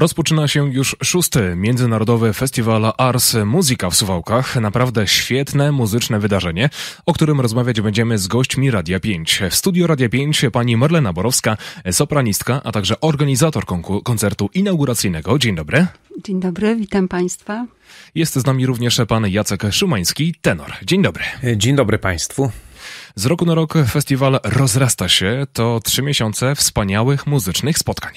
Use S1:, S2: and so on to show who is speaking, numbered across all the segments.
S1: Rozpoczyna się już szósty Międzynarodowy Festiwal Ars Muzyka w Suwałkach. Naprawdę świetne muzyczne wydarzenie, o którym rozmawiać będziemy z gośćmi Radia 5. W studiu Radia 5 pani Marlena Borowska, sopranistka, a także organizator koncertu inauguracyjnego. Dzień dobry.
S2: Dzień dobry, witam państwa.
S1: Jest z nami również pan Jacek Szumański, tenor. Dzień dobry. Dzień dobry państwu. Z roku na rok festiwal rozrasta się. To trzy miesiące wspaniałych
S2: muzycznych spotkań.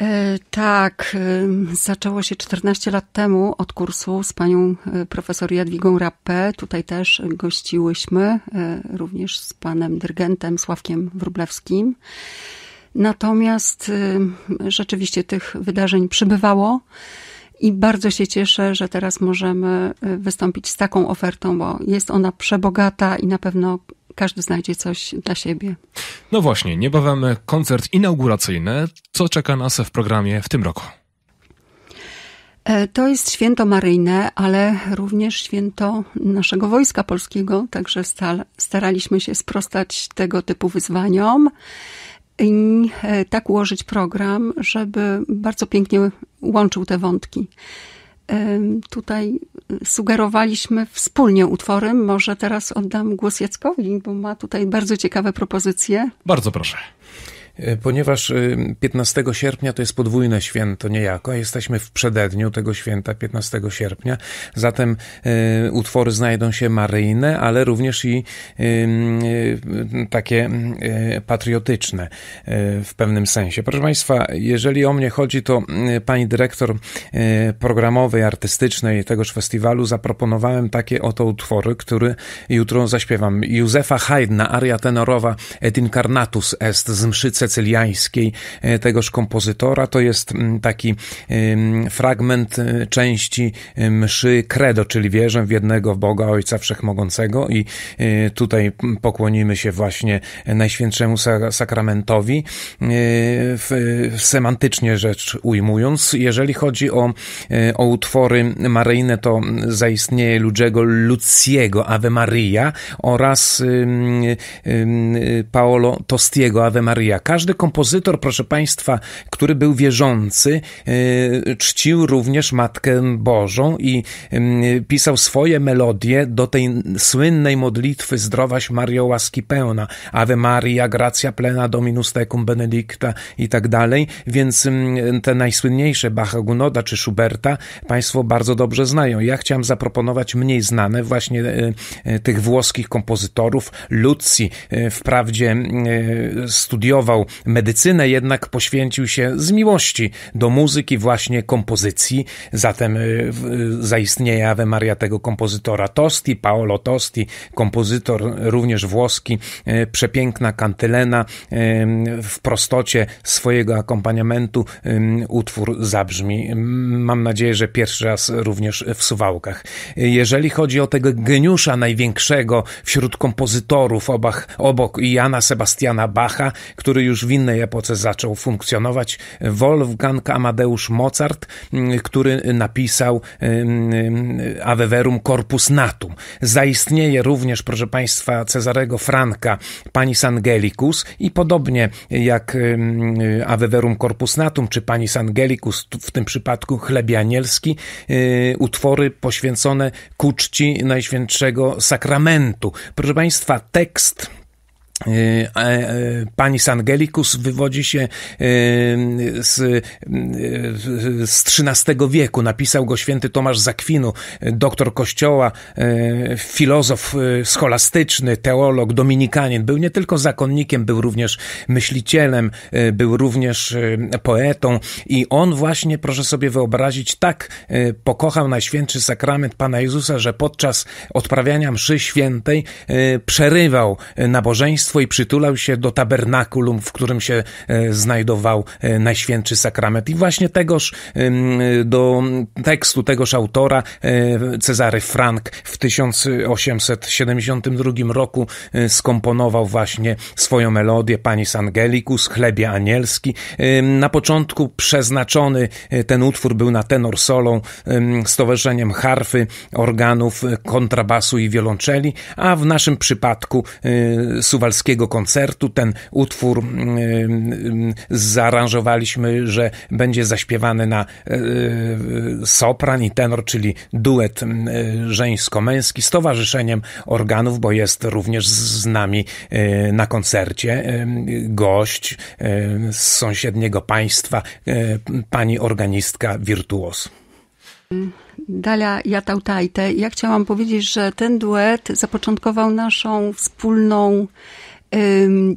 S2: E, tak, e, zaczęło się 14 lat temu od kursu z panią e, profesor Jadwigą Rappę. Tutaj też gościłyśmy, również z panem dyrygentem Sławkiem Wrublewskim. Natomiast rzeczywiście tych wydarzeń przybywało i bardzo się cieszę, że teraz możemy wystąpić z taką ofertą, bo jest ona przebogata i na pewno każdy znajdzie coś dla siebie.
S1: No właśnie, niebawem koncert inauguracyjny. Co czeka nas w programie w tym roku?
S2: E, to jest święto maryjne, ale również święto naszego Wojska Polskiego, także staraliśmy się sprostać tego typu wyzwaniom i e, tak ułożyć program, żeby bardzo pięknie łączył te wątki tutaj y, sugerowaliśmy wspólnie utwory. Może teraz oddam głos Jackowi, bo ma tutaj bardzo ciekawe propozycje.
S1: Bardzo proszę.
S3: E, ponieważ 15 y, sierpnia to jest podwójne święto niejako, a jesteśmy w przededniu tego święta 15 sierpnia, zatem e, utwory znajdą się maryjne, ale również i y, takie mm, e, patriotyczne w pewnym sensie. Proszę Państwa, jeżeli o mnie chodzi, to y, pani dyrektor programowej, artystycznej tegoż festiwalu zaproponowałem takie oto utwory, które jutro zaśpiewam. Józefa Haydna, aria tenorowa Et incarnatus est z mszy sycyliańskiej e, tegoż kompozytora. To jest mm, taki fragment e, części e, mszy Credo, czyli wierzę w jednego w Boga Ojca Wszechmogącego i tutaj pokłonimy się właśnie Najświętszemu Sakramentowi semantycznie rzecz ujmując. Jeżeli chodzi o, o utwory maryjne, to zaistnieje Ludziego Luciego Ave Maria oraz Paolo Tostiego Ave Maria każdy kompozytor, proszę Państwa, który był wierzący, e, czcił również Matkę Bożą i mm, pisał swoje melodie do tej słynnej modlitwy Zdrowaś Mario łaski pełna, Ave Maria, gracja plena, Dominus tecum benedicta i tak dalej, więc mm, te najsłynniejsze Bacha Gunoda czy Schuberta Państwo bardzo dobrze znają. Ja chciałem zaproponować mniej znane właśnie e, e, tych włoskich kompozytorów. Luzzi wprawdzie mm, studiował Medycynę jednak poświęcił się z miłości do muzyki, właśnie kompozycji, zatem y, y, zaistnieje Ave Maria tego kompozytora Tosti, Paolo Tosti, kompozytor również włoski, y, przepiękna kantylena w prostocie swojego akompaniamentu utwór zabrzmi. Mam nadzieję, że pierwszy raz również w Suwałkach. Jeżeli chodzi o tego geniusza największego wśród kompozytorów obach, obok Jana Sebastiana Bacha, który już już w innej epoce zaczął funkcjonować Wolfgang Amadeusz Mozart, mm, który napisał mm, mm, Ave Verum Corpus Natum. Zaistnieje również, proszę Państwa, Cezarego Franka Panis Angelicus i podobnie jak Ave Verum Corpus Natum czy Panis Angelicus, w tym przypadku chlebianielski, y, utwory poświęcone ku czci Najświętszego Sakramentu. Proszę Państwa, tekst E, e, pani Sangelikus wywodzi się e, z, z XIII wieku. Napisał go święty Tomasz Zakwinu, doktor kościoła, filozof scholastyczny, teolog, dominikanin. Był nie tylko zakonnikiem, był również myślicielem, był również poetą i on właśnie, proszę sobie wyobrazić, tak pokochał Najświętszy Sakrament Pana Jezusa, że podczas odprawiania mszy świętej przerywał nabożeństwo bóstwo i przytulał się do tabernakulum, w którym się e, znajdował e, Najświętszy Sakrament. I właśnie tegoż do tekstu tegoż autora e, Cezary Frank w 1872 roku skomponował właśnie swoją melodię Panis Angelicus, Chlebie Anielski. Na początku przeznaczony ten utwór był na tenor solą stowarzyszeniem harfy, organów, kontrabasu i wiolonczeli, a w naszym przypadku suwal autorskiego koncertu. Ten utwór mm, mm, zaaranżowaliśmy, że będzie zaśpiewany na e, e, sopran i tenor, czyli duet mm, e, żeńsko-męski z towarzyszeniem organów, bo jest również z nami na koncercie gość z sąsiedniego państwa, pani organistka Virtuos.
S2: Mm. Dalia Jatautajte. Ja chciałam powiedzieć, że ten duet zapoczątkował naszą wspólną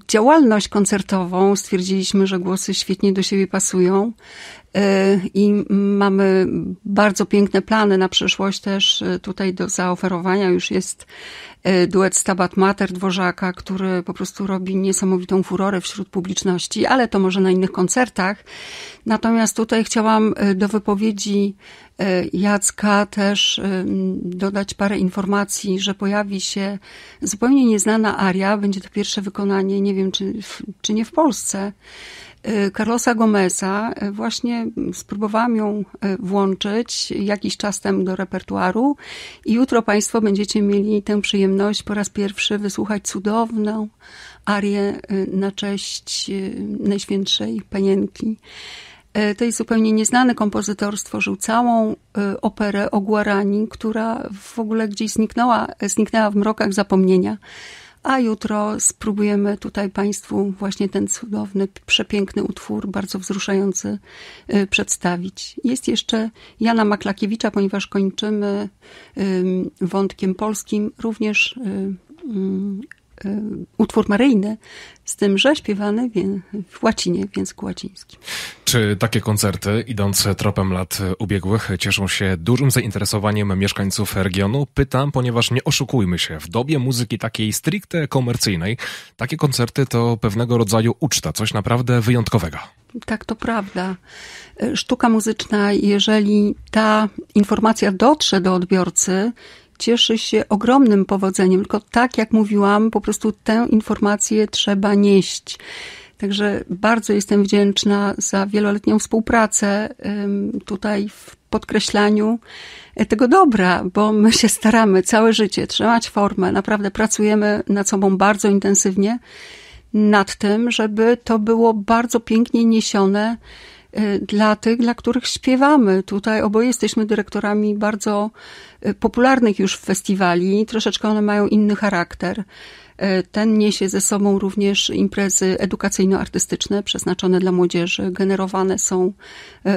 S2: działalność koncertową. Stwierdziliśmy, że głosy świetnie do siebie pasują Y, i mamy bardzo piękne plany na przyszłość też y, tutaj do zaoferowania. Już jest y, duet Stabat Mater Dworzaka, który po prostu robi niesamowitą furorę wśród publiczności, ale to może na innych koncertach. Natomiast tutaj chciałam do wypowiedzi Jacka też dodać parę informacji, że pojawi się zupełnie nieznana aria, będzie to pierwsze wykonanie, nie wiem czy, czy nie w Polsce, Y, Carlosa Gomeza. Y, właśnie spróbowałam ją y, włączyć jakiś czas temu do repertuaru i jutro Państwo będziecie mieli tę przyjemność po raz pierwszy wysłuchać cudowną arię na cześć Najświętszej Panienki. To jest zupełnie nieznany kompozytor, stworzył całą operę o Guarani, która w ogóle gdzieś zniknęła, zniknęła w mrokach zapomnienia a jutro spróbujemy tutaj Państwu właśnie ten cudowny, przepiękny utwór, bardzo wzruszający y, przedstawić. Jest jeszcze Jana Maklakiewicza, ponieważ kończymy wątkiem polskim, również y, mm, Y, utwór maryjny, z tym, że śpiewany w łacinie, w języku łacińskim.
S1: Czy takie koncerty, idąc tropem lat ubiegłych, cieszą się dużym zainteresowaniem mieszkańców regionu? Pytam, ponieważ nie oszukujmy się, w dobie muzyki takiej stricte komercyjnej, takie koncerty to pewnego rodzaju uczta, coś naprawdę wyjątkowego.
S2: Tak, to prawda. Y, sztuka muzyczna, jeżeli ta informacja dotrze do odbiorcy, cieszy się ogromnym powodzeniem. Tylko tak jak mówiłam, po prostu tę informację trzeba nieść. Także bardzo jestem wdzięczna za wieloletnią współpracę tutaj w podkreślaniu e, tego dobra, bo my się staramy całe życie trzymać formę, naprawdę pracujemy nad sobą bardzo intensywnie, nad tym, żeby to było bardzo pięknie niesione Y, dla tych, dla których śpiewamy. Tutaj oboje jesteśmy dyrektorami bardzo y, popularnych już festiwali, troszeczkę one mają inny charakter. Y, ten niesie ze sobą również imprezy edukacyjno-artystyczne przeznaczone dla młodzieży. Generowane są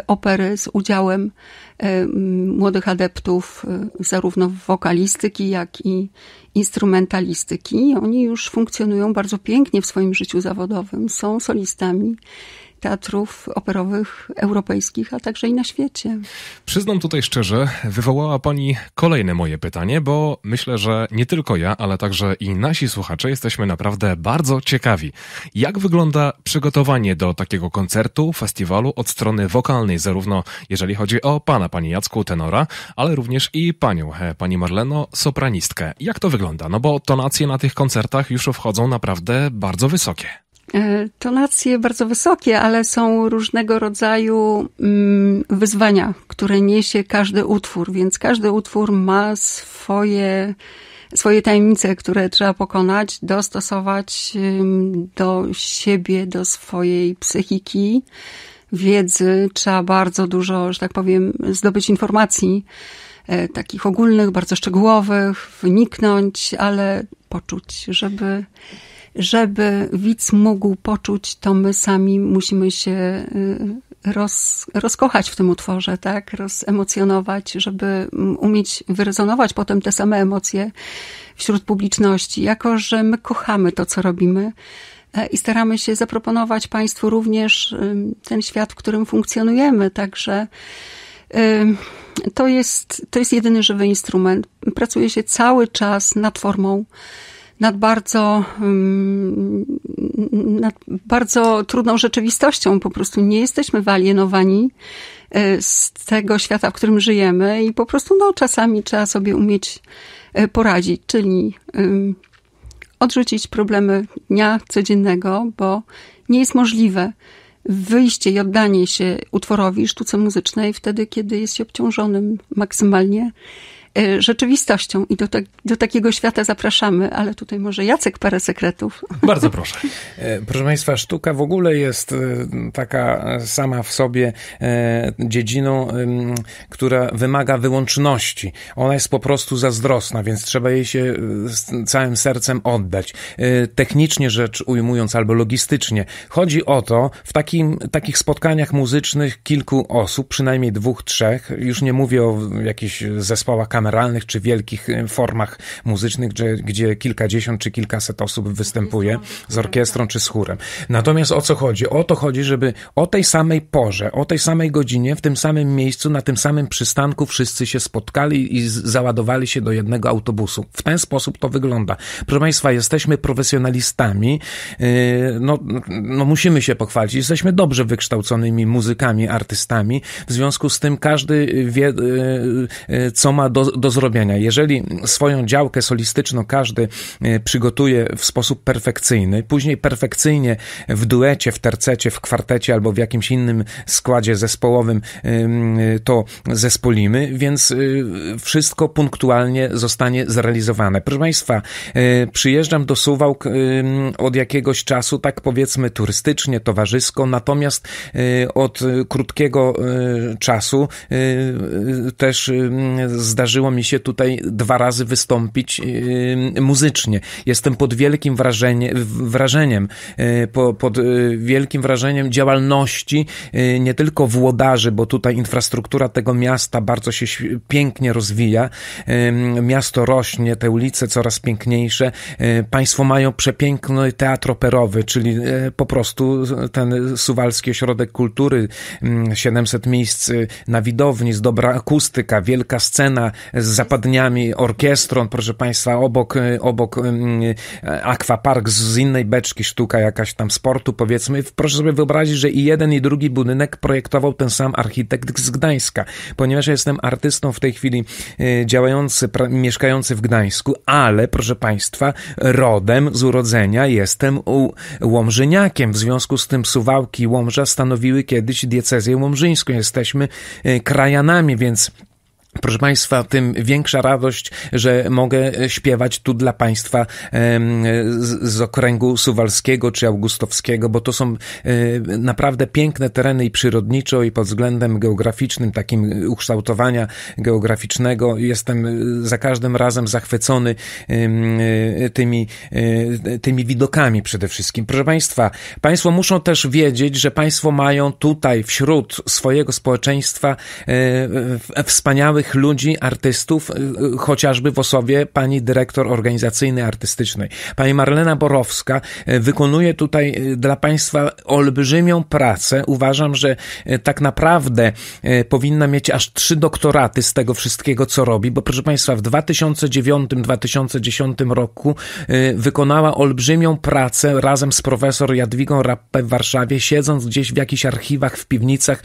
S2: opery z udziałem młodych adeptów zarówno w wokalistyki, jak i instrumentalistyki. Oni już funkcjonują bardzo pięknie w swoim życiu zawodowym, są solistami teatrów operowych europejskich, a także i na świecie.
S1: Przyznam tutaj szczerze, wywołała Pani kolejne moje pytanie, bo myślę, że nie tylko ja, ale także i nasi słuchacze jesteśmy naprawdę bardzo ciekawi. Jak wygląda przygotowanie do takiego koncertu, festiwalu od strony wokalnej, zarówno jeżeli chodzi o Pana, Pani Jacku, tenora, ale również i Panią, e, Pani Marleno, sopranistkę. Jak to wygląda? No bo tonacje na tych koncertach już wchodzą naprawdę bardzo wysokie.
S2: E, tonacje bardzo wysokie, ale są różnego rodzaju mm, wyzwania, które niesie każdy utwór, więc każdy utwór ma swoje, swoje tajemnice, które trzeba pokonać, dostosować do siebie, do swojej psychiki, wiedzy. Trzeba bardzo dużo, że tak powiem, zdobyć informacji e, takich ogólnych, bardzo szczegółowych, wniknąć, ale poczuć, żeby żeby widz mógł poczuć, to my sami musimy się y, roz, rozkochać w tym utworze, tak? Rozemocjonować, żeby umieć wyrezonować potem te same emocje wśród publiczności. Jako, że my kochamy to, co robimy, e, i staramy się zaproponować Państwu również y, ten świat, w którym funkcjonujemy. Także y, to jest, to jest jedyny żywy instrument. Pracuje się cały czas nad formą nad bardzo, mm, nad bardzo trudną rzeczywistością. Po prostu nie jesteśmy wyalienowani e, z tego świata, w którym żyjemy i po prostu no, czasami trzeba sobie umieć e, poradzić, czyli odrzucić problemy dnia codziennego, bo nie jest możliwe wyjście i oddanie się utworowi, sztuce muzycznej wtedy, kiedy jest się obciążonym maksymalnie Y, rzeczywistością i do, te, tak, do takiego świata zapraszamy, ale tutaj może Jacek parę sekretów. Bardzo
S3: proszę. E, proszę Państwa, sztuka w ogóle jest e, taka sama w sobie e, dziedziną, która wymaga wyłączności. Ona jest po prostu zazdrosna, więc trzeba jej się z całym sercem oddać. Technicznie rzecz ujmując, albo logistycznie. Chodzi o to, w takim, takich spotkaniach muzycznych kilku osób, przynajmniej dwóch, trzech, już nie mówię o jakichś zespołach kameralnych, kameralnych czy wielkich y, formach muzycznych, gdzie, gdzie kilkadziesiąt czy kilkaset osób występuje z orkiestrą czy z chórem. Natomiast o co chodzi? O to chodzi, żeby o tej samej porze, o tej samej godzinie, w tym samym miejscu, na tym samym przystanku wszyscy się spotkali i załadowali się do jednego autobusu. W ten sposób to wygląda. Proszę Państwa, jesteśmy profesjonalistami, y, no, no musimy się pochwalić. Jesteśmy dobrze wykształconymi muzykami, artystami, w związku z tym każdy y, wie, co ma do do zrobienia. Jeżeli swoją działkę solistyczną każdy e, przygotuje w sposób perfekcyjny, później perfekcyjnie w duecie, w tercecie, w kwartecie albo w jakimś innym składzie zespołowym e, to zespolimy, więc e, wszystko punktualnie zostanie zrealizowane. Proszę Państwa, przyjeżdżam do Suwałk od jakiegoś czasu, tak powiedzmy turystycznie, towarzysko, natomiast od krótkiego czasu też zdarzyło zdarzyło mi się tutaj dwa razy wystąpić yy, muzycznie. Jestem pod wielkim wrażenie, wrażeniem, yy, po, pod yy, wielkim wrażeniem działalności yy, nie tylko włodarzy, bo tutaj infrastruktura tego miasta bardzo się pięknie rozwija. Yy, miasto rośnie, te ulice coraz piękniejsze. Yy, państwo mają przepiękny teatr operowy, czyli po prostu ten Suwalski Ośrodek Kultury, 700 miejsc na widowni, z dobra akustyka, wielka scena, z zapadniami, orkiestrą, proszę Państwa, obok, y, obok y, y, akwapark z innej beczki, sztuka jakaś tam sportu, powiedzmy. Proszę sobie wyobrazić, że i jeden, i drugi budynek projektował ten sam architekt z Gdańska, ponieważ ja jestem artystą w tej chwili działający, pra, mieszkający w Gdańsku, ale, proszę Państwa, rodem z urodzenia jestem u Łomżyniakiem. W związku z tym Suwałki Łomża stanowiły kiedyś diecezję łomżyńską. Jesteśmy krajanami, więc Proszę Państwa, tym większa radość, że mogę e, śpiewać tu dla Państwa z okręgu Suwalskiego czy Augustowskiego, bo to są e, naprawdę piękne tereny i przyrodniczo, i pod względem geograficznym, takim ukształtowania geograficznego. Jestem e, za każdym razem zachwycony tymi, tymi widokami przede wszystkim. Proszę Państwa, Państwo muszą też wiedzieć, że Państwo mają tutaj wśród swojego społeczeństwa wspaniałych wspaniałych ludzi, artystów, y, y, chociażby w osobie pani dyrektor organizacyjnej artystycznej. Pani Marlena Borowska y, wykonuje tutaj dla państwa olbrzymią pracę. Uważam, że tak naprawdę powinna mieć aż trzy doktoraty z tego wszystkiego, co robi, bo proszę państwa, w 2009-2010 roku wykonała olbrzymią pracę razem z profesor Jadwigą Rappę w Warszawie, siedząc gdzieś w jakichś archiwach, w piwnicach,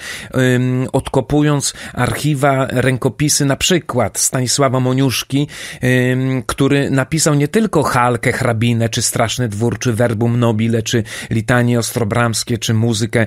S3: odkopując archiwa rękopisów na przykład Stanisława Moniuszki, który napisał nie tylko Halkę, Hrabinę, czy Straszny Dwór, czy Verbum Nobile, czy Litanie Ostrobramskie, czy muzykę,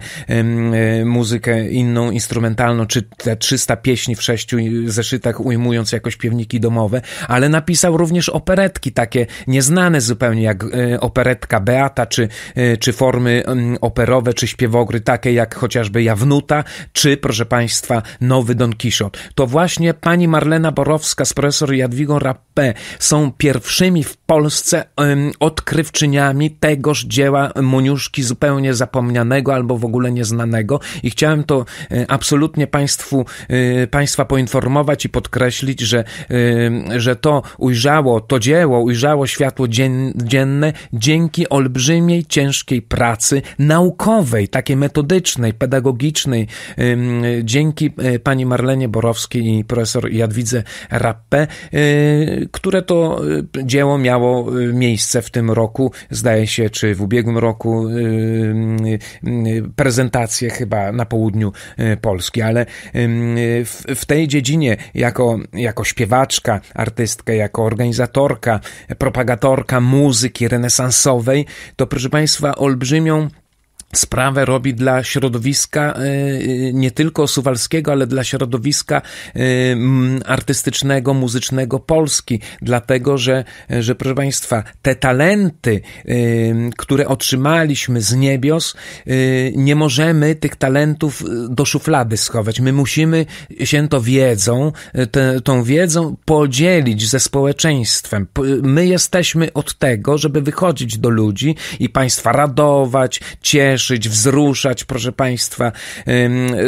S3: y, muzykę inną, instrumentalną, czy te 300 pieśni w sześciu zeszytach ujmując jako śpiewniki domowe, ale napisał również operetki, takie nieznane zupełnie jak y, operetka Beata, czy, y, czy formy operowe, czy śpiewogry, takie jak chociażby Jawnuta, czy, proszę Państwa, Nowy Don Quixote. To właśnie pani Marlena Borowska z profesor Jadwigą Rappé są pierwszymi w Polsce um, odkrywczyniami tegoż dzieła Moniuszki zupełnie zapomnianego albo w ogóle nieznanego i chciałem to um, absolutnie Państwu, um, Państwa poinformować i podkreślić, że, e, że to ujrzało, to dzieło ujrzało światło dzien, dzienne dzięki olbrzymiej, ciężkiej pracy naukowej, takiej metodycznej, pedagogicznej, dzięki pani Marlenie Borowskiej i profesor profesor Jadwidze Rappe, y, które to y, dzieło miało y, miejsce w tym roku, zdaje się, czy w ubiegłym roku, prezentację chyba na południu Polski, ale w tej dziedzinie jako, jako śpiewaczka, artystka, jako organizatorka, propagatorka muzyki renesansowej, to proszę Państwa, olbrzymią sprawę robi dla środowiska e, e, nie tylko suwalskiego, ale dla środowiska e, artystycznego, muzycznego Polski, dlatego że, że proszę Państwa, te talenty, które otrzymaliśmy z niebios, nie możemy tych talentów do szuflady schować. My musimy się to wiedzą, te, tą wiedzą podzielić ze społeczeństwem. My jesteśmy od tego, żeby wychodzić do ludzi i Państwa radować, cieszyć, cieszyć, wzruszać, proszę Państwa.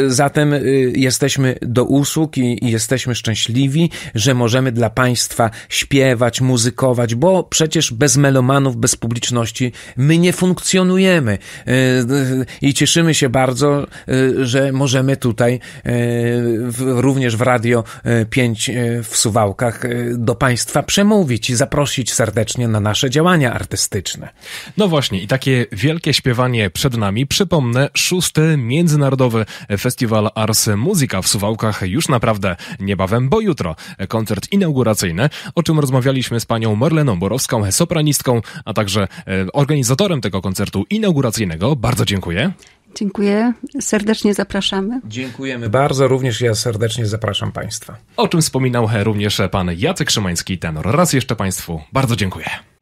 S3: Zatem y, jesteśmy do usług i jesteśmy szczęśliwi, że możemy dla Państwa śpiewać, muzykować, bo przecież bez melomanów, bez publiczności my nie funkcjonujemy. Y, y, I cieszymy się bardzo, że możemy tutaj również w Radio 5 w Suwałkach do Państwa przemówić i zaprosić serdecznie na nasze działania artystyczne. No właśnie, i takie wielkie śpiewanie przed nami nami, przypomnę, szósty
S1: Międzynarodowy Festiwal Ars Muzyka w Suwałkach już naprawdę niebawem, bo jutro koncert inauguracyjny, o czym rozmawialiśmy z panią Marleną Borowską, sopranistką, a także e, organizatorem tego koncertu inauguracyjnego. Bardzo dziękuję.
S2: Dziękuję. Serdecznie zapraszamy.
S3: Dziękujemy bardzo. Również ja serdecznie zapraszam Państwa.
S2: O czym
S1: wspominał również pan Jacek Szymański, tenor. Raz jeszcze Państwu bardzo dziękuję.